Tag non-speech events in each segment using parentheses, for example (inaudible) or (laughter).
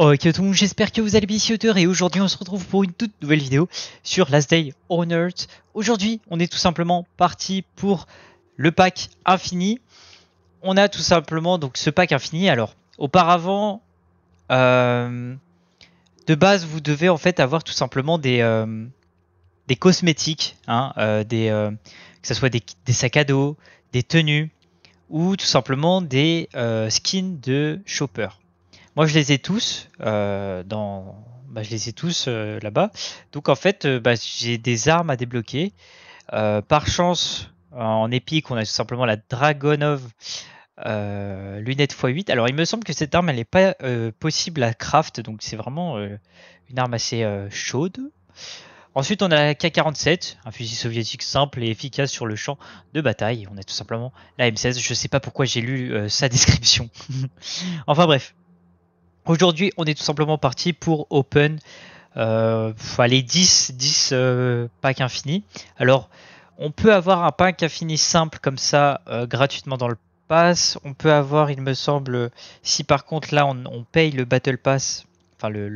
Ok euh, tout le monde, j'espère que vous allez bien Auteur et aujourd'hui on se retrouve pour une toute nouvelle vidéo sur Last Day on Earth. Aujourd'hui on est tout simplement parti pour le pack infini. On a tout simplement donc ce pack infini. Alors auparavant euh, de base vous devez en fait avoir tout simplement des, euh, des cosmétiques, hein, des, que ce soit des, des, sacs à dos, des tenues ou tout simplement des skins de chopper. Moi, je les ai tous euh, bah, je les ai tous euh, là-bas. Donc en fait, euh, bah, j'ai des armes à débloquer. par chance, en épique, on a tout simplement la Dragonov lunette x8. Alors il me semble que cette arme, elle n'est pas possible à craft, donc c'est vraiment une arme assez chaude. Ensuite, on a la K-47, un fusil soviétique simple et efficace sur le champ de bataille. On a tout simplement la M16. Je ne sais pas pourquoi j'ai lu sa description. (laughs) enfin bref. Aujourd'hui, on est tout simplement parti pour Open, euh, 10, 10 euh, packs infinis. Alors, on peut avoir un pack infini simple comme ça, euh, gratuitement dans le pass. On peut avoir, il me semble, si par contre là, on, paye le Battle Pass, enfin le,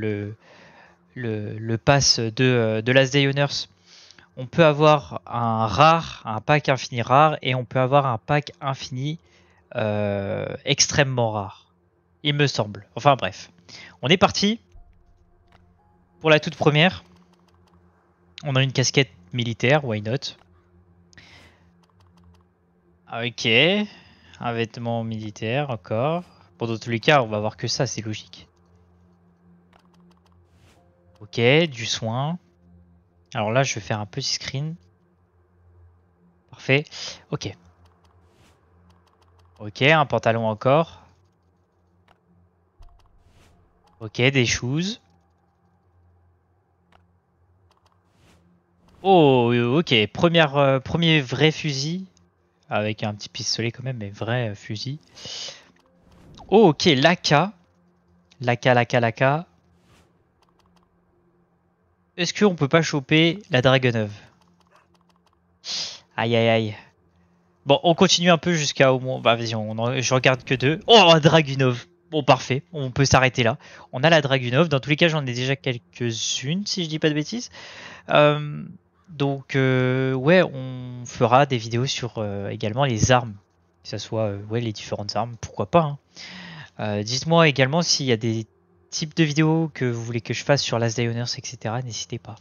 le, pass de, euh, de Last Day Owners, on peut avoir un rare, un pack infini rare, et on peut avoir un pack infini extrêmement rare il me semble. Enfin bref, on est parti pour la toute première. On a une casquette militaire, why not Ok, un vêtement militaire encore. pour dans tous les cas, on va voir que ça, c'est logique. Ok, du soin. Alors là, je vais faire un petit screen. Parfait. Ok. Ok, un pantalon encore. Ok, des choses. Oh, euh, ok. Première, euh, premier vrai fusil. Avec un petit pistolet quand même, mais vrai euh, fusil. Oh, ok. L'AK. L'AK, l'AK, l'AK. Est-ce qu'on peut pas choper la Dragunov Aïe, aïe, aïe. Bon, on continue un peu jusqu'à au moins... Bah, vas-y, je regarde que deux. Oh, Dragunov Bon, parfait, on peut s'arrêter là. On a la Dragunov, dans tous les cas, j'en ai déjà quelques-unes, si je dis pas de bêtises. Euh, donc, euh, ouais, on fera des vidéos sur euh, également les armes, que ce soit ouais, les différentes armes, pourquoi pas. Hein. Dites-moi également s'il y a des types de vidéos que vous voulez que je fasse sur Last Day etc. N'hésitez pas.